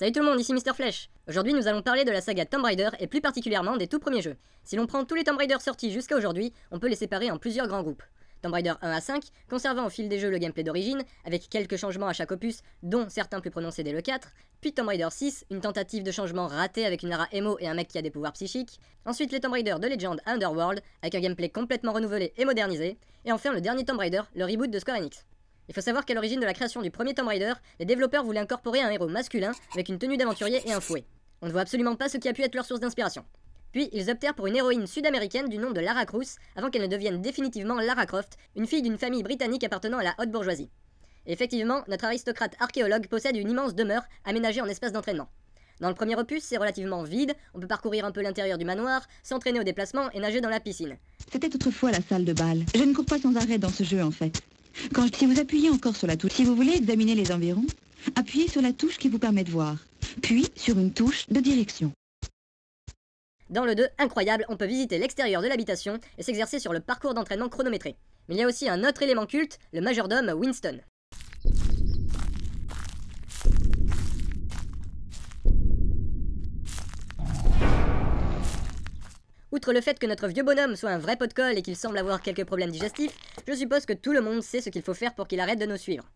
Salut tout le monde, ici Mister Flesh Aujourd'hui, nous allons parler de la saga Tomb Raider et plus particulièrement des tout premiers jeux. Si l'on prend tous les Tomb Raiders sortis jusqu'à aujourd'hui, on peut les séparer en plusieurs grands groupes. Tomb Raider 1 à 5, conservant au fil des jeux le gameplay d'origine, avec quelques changements à chaque opus, dont certains plus prononcés dès le 4, puis Tomb Raider 6, une tentative de changement ratée avec une Lara emo et un mec qui a des pouvoirs psychiques, ensuite les Tomb Raider de Legend Underworld, avec un gameplay complètement renouvelé et modernisé, et enfin le dernier Tomb Raider, le reboot de Square Enix. Il faut savoir qu'à l'origine de la création du premier Tomb Raider, les développeurs voulaient incorporer un héros masculin avec une tenue d'aventurier et un fouet. On ne voit absolument pas ce qui a pu être leur source d'inspiration. Puis ils optèrent pour une héroïne sud-américaine du nom de Lara Cruz avant qu'elle ne devienne définitivement Lara Croft, une fille d'une famille britannique appartenant à la haute bourgeoisie. effectivement, notre aristocrate archéologue possède une immense demeure aménagée en espace d'entraînement. Dans le premier opus, c'est relativement vide, on peut parcourir un peu l'intérieur du manoir, s'entraîner au déplacement et nager dans la piscine. C'était autrefois la salle de bal. Je ne cours pas sans arrêt dans ce jeu en fait si vous appuyez encore sur la touche, si vous voulez examiner les environs, appuyez sur la touche qui vous permet de voir, puis sur une touche de direction. Dans le 2, incroyable, on peut visiter l'extérieur de l'habitation et s'exercer sur le parcours d'entraînement chronométré. Mais il y a aussi un autre élément culte, le majordome Winston. Outre le fait que notre vieux bonhomme soit un vrai pot de colle et qu'il semble avoir quelques problèmes digestifs, je suppose que tout le monde sait ce qu'il faut faire pour qu'il arrête de nous suivre.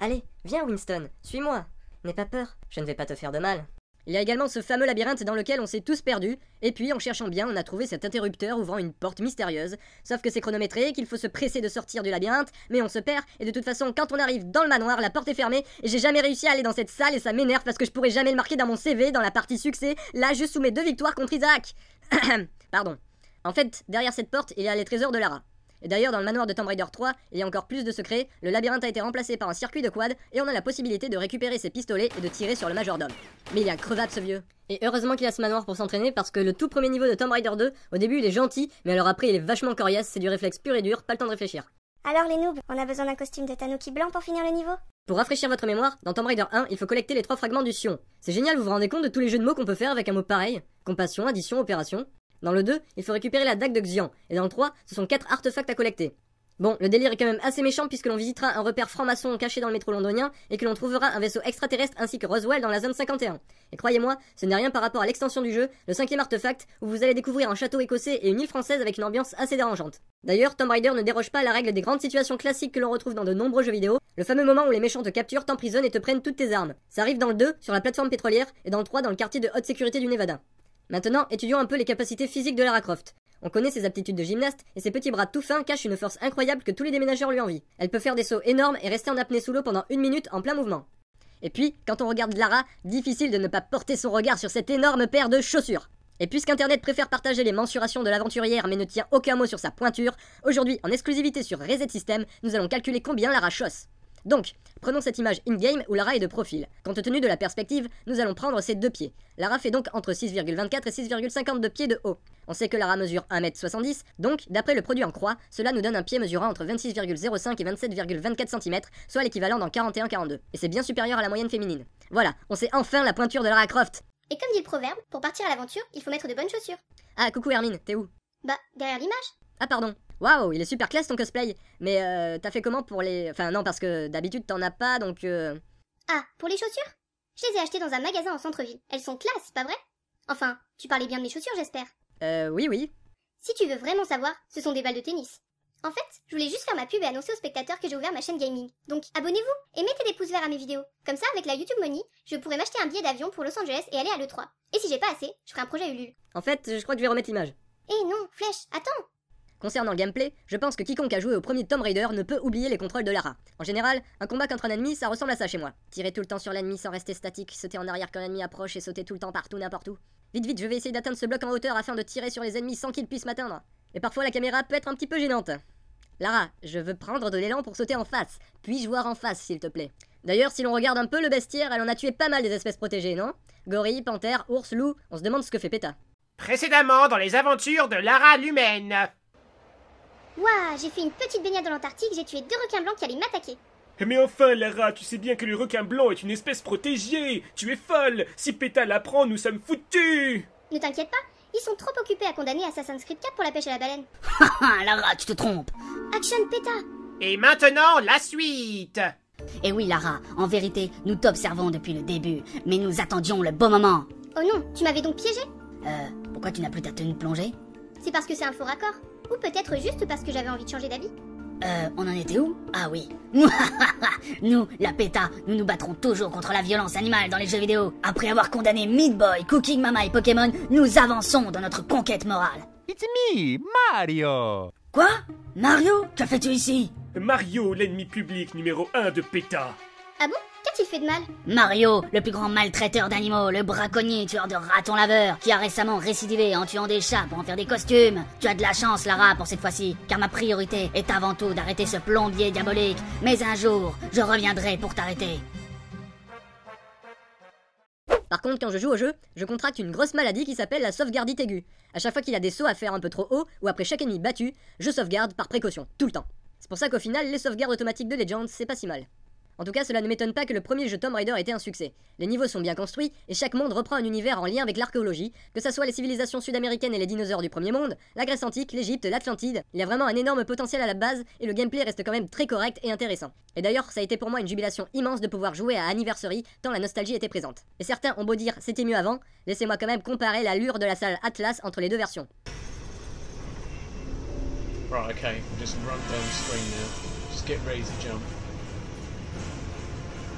Allez, viens Winston, suis-moi. N'aie pas peur, je ne vais pas te faire de mal. Il y a également ce fameux labyrinthe dans lequel on s'est tous perdus, et puis en cherchant bien, on a trouvé cet interrupteur ouvrant une porte mystérieuse. Sauf que c'est chronométré, qu'il faut se presser de sortir du labyrinthe, mais on se perd, et de toute façon, quand on arrive dans le manoir, la porte est fermée, et j'ai jamais réussi à aller dans cette salle, et ça m'énerve parce que je pourrais jamais le marquer dans mon CV, dans la partie succès. Là, juste sous mes deux victoires contre Isaac. Pardon. En fait, derrière cette porte, il y a les trésors de Lara. Et d'ailleurs, dans le manoir de Tomb Raider 3, il y a encore plus de secrets, le labyrinthe a été remplacé par un circuit de quad, et on a la possibilité de récupérer ses pistolets et de tirer sur le majordome. Mais il a crevate ce vieux. Et heureusement qu'il a ce manoir pour s'entraîner, parce que le tout premier niveau de Tomb Raider 2, au début il est gentil, mais alors après il est vachement coriace, c'est du réflexe pur et dur, pas le temps de réfléchir. Alors les noobs, on a besoin d'un costume de tanuki blanc pour finir le niveau Pour rafraîchir votre mémoire, dans Tomb Raider 1, il faut collecter les trois fragments du Sion. C'est génial, vous vous rendez compte de tous les jeux de mots qu'on peut faire avec un mot pareil Compassion, addition, opération. Dans le 2, il faut récupérer la dague de Xian, et dans le 3, ce sont 4 artefacts à collecter. Bon, le délire est quand même assez méchant puisque l'on visitera un repère franc-maçon caché dans le métro londonien et que l'on trouvera un vaisseau extraterrestre ainsi que Roswell dans la zone 51. Et croyez-moi, ce n'est rien par rapport à l'extension du jeu, le cinquième artefact, où vous allez découvrir un château écossais et une île française avec une ambiance assez dérangeante. D'ailleurs, Tomb Raider ne déroge pas à la règle des grandes situations classiques que l'on retrouve dans de nombreux jeux vidéo, le fameux moment où les méchants te capturent, t'emprisonnent et te prennent toutes tes armes. Ça arrive dans le 2, sur la plateforme pétrolière, et dans le 3, dans le quartier de haute sécurité du Nevada. Maintenant, étudions un peu les capacités physiques de Lara Croft. On connaît ses aptitudes de gymnaste, et ses petits bras tout fins cachent une force incroyable que tous les déménageurs lui envient. Elle peut faire des sauts énormes et rester en apnée sous l'eau pendant une minute en plein mouvement. Et puis, quand on regarde Lara, difficile de ne pas porter son regard sur cette énorme paire de chaussures. Et puisqu'Internet préfère partager les mensurations de l'aventurière mais ne tient aucun mot sur sa pointure, aujourd'hui, en exclusivité sur Reset System, nous allons calculer combien Lara chausse. Donc, prenons cette image in-game où Lara est de profil. Compte tenu de la perspective, nous allons prendre ses deux pieds. Lara fait donc entre 6,24 et 6,52 pieds de haut. On sait que Lara mesure 1m70, donc d'après le produit en croix, cela nous donne un pied mesurant entre 26,05 et 27,24 cm, soit l'équivalent d'en 41-42. Et c'est bien supérieur à la moyenne féminine. Voilà, on sait enfin la pointure de Lara Croft Et comme dit le proverbe, pour partir à l'aventure, il faut mettre de bonnes chaussures. Ah, coucou Hermine, t'es où Bah, derrière l'image. Ah pardon, Waouh, il est super classe ton cosplay Mais euh, t'as fait comment pour les. Enfin, non, parce que d'habitude t'en as pas donc. Euh. Ah, pour les chaussures Je les ai achetées dans un magasin en centre-ville. Elles sont classes, pas vrai Enfin, tu parlais bien de mes chaussures, j'espère Euh, oui, oui. Si tu veux vraiment savoir, ce sont des balles de tennis. En fait, je voulais juste faire ma pub et annoncer aux spectateurs que j'ai ouvert ma chaîne gaming. Donc abonnez-vous et mettez des pouces verts à mes vidéos. Comme ça, avec la YouTube Money, je pourrais m'acheter un billet d'avion pour Los Angeles et aller à l'E3. Et si j'ai pas assez, je ferai un projet Ulule. En fait, je crois que je vais remettre l'image. Eh non, flèche, attends Concernant le gameplay, je pense que quiconque a joué au premier Tomb Raider ne peut oublier les contrôles de Lara. En général, un combat contre un ennemi, ça ressemble à ça chez moi. Tirer tout le temps sur l'ennemi sans rester statique, sauter en arrière quand l'ennemi approche et sauter tout le temps partout, n'importe où. Vite vite, je vais essayer d'atteindre ce bloc en hauteur afin de tirer sur les ennemis sans qu'ils puissent m'atteindre. Et parfois la caméra peut être un petit peu gênante. Lara, je veux prendre de l'élan pour sauter en face. Puis-je voir en face, s'il te plaît D'ailleurs, si l'on regarde un peu le bestiaire, elle en a tué pas mal des espèces protégées, non Gorille, panthère, ours, loup, on se demande ce que fait Peta. Précédemment dans les aventures de Lara l'humaine. Waouh, j'ai fait une petite baignade dans l'Antarctique, j'ai tué deux requins blancs qui allaient m'attaquer. Mais enfin, Lara, tu sais bien que le requin blanc est une espèce protégée. Tu es folle. Si PETA l'apprend, nous sommes foutus. Ne t'inquiète pas, ils sont trop occupés à condamner Assassin's Creed 4 pour la pêche à la baleine. Haha, Lara, tu te trompes. Action PETA. Et maintenant, la suite. Eh oui, Lara, en vérité, nous t'observons depuis le début, mais nous attendions le bon moment. Oh non, tu m'avais donc piégé Euh, pourquoi tu n'as plus ta tenue plongée C'est parce que c'est un faux raccord. Ou peut-être juste parce que j'avais envie de changer d'avis. Euh, on en était où Ah oui. nous, la PETA, nous nous battrons toujours contre la violence animale dans les jeux vidéo. Après avoir condamné Meat Boy, Cooking Mama et Pokémon, nous avançons dans notre conquête morale. It's me, Mario Quoi Mario Que fais-tu ici Mario, l'ennemi public numéro 1 de PETA. Ah bon tu fait de mal Mario, le plus grand maltraiteur d'animaux, le braconnier, tueur de ratons laveur, qui a récemment récidivé en tuant des chats pour en faire des costumes. Tu as de la chance, Lara, pour cette fois-ci, car ma priorité est avant tout d'arrêter ce plombier diabolique. Mais un jour, je reviendrai pour t'arrêter. Par contre, quand je joue au jeu, je contracte une grosse maladie qui s'appelle la sauvegardite aiguë. À chaque fois qu'il a des sauts à faire un peu trop haut ou après chaque ennemi battu, je sauvegarde par précaution, tout le temps. C'est pour ça qu'au final, les sauvegardes automatiques de Legends, c'est pas si mal. En tout cas, cela ne m'étonne pas que le premier jeu Tomb Raider ait été un succès. Les niveaux sont bien construits, et chaque monde reprend un univers en lien avec l'archéologie, que ce soit les civilisations sud-américaines et les dinosaures du premier monde, la Grèce antique, l'Égypte, l'Atlantide, il y a vraiment un énorme potentiel à la base, et le gameplay reste quand même très correct et intéressant. Et d'ailleurs, ça a été pour moi une jubilation immense de pouvoir jouer à Anniversary, tant la nostalgie était présente. Et certains ont beau dire c'était mieux avant, laissez-moi quand même comparer l'allure de la salle Atlas entre les deux versions.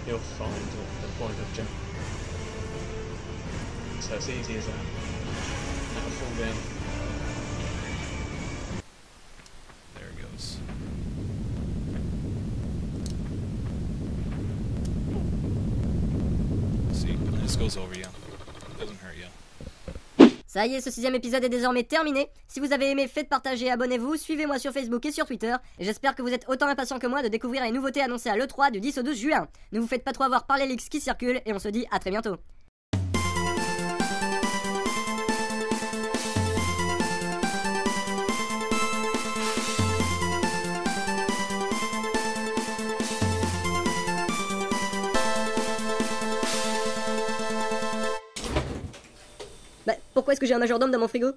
you'll find the point of jump. So it's easy as that. Now fall down. There it goes. see, this goes over you. Ça y est, ce sixième épisode est désormais terminé. Si vous avez aimé, faites partager, abonnez-vous, suivez-moi sur Facebook et sur Twitter. Et j'espère que vous êtes autant impatient que moi de découvrir les nouveautés annoncées à l'E3 du 10 au 12 juin. Ne vous faites pas trop avoir par les leaks qui circulent et on se dit à très bientôt. pourquoi est-ce que j'ai un majordome dans mon frigo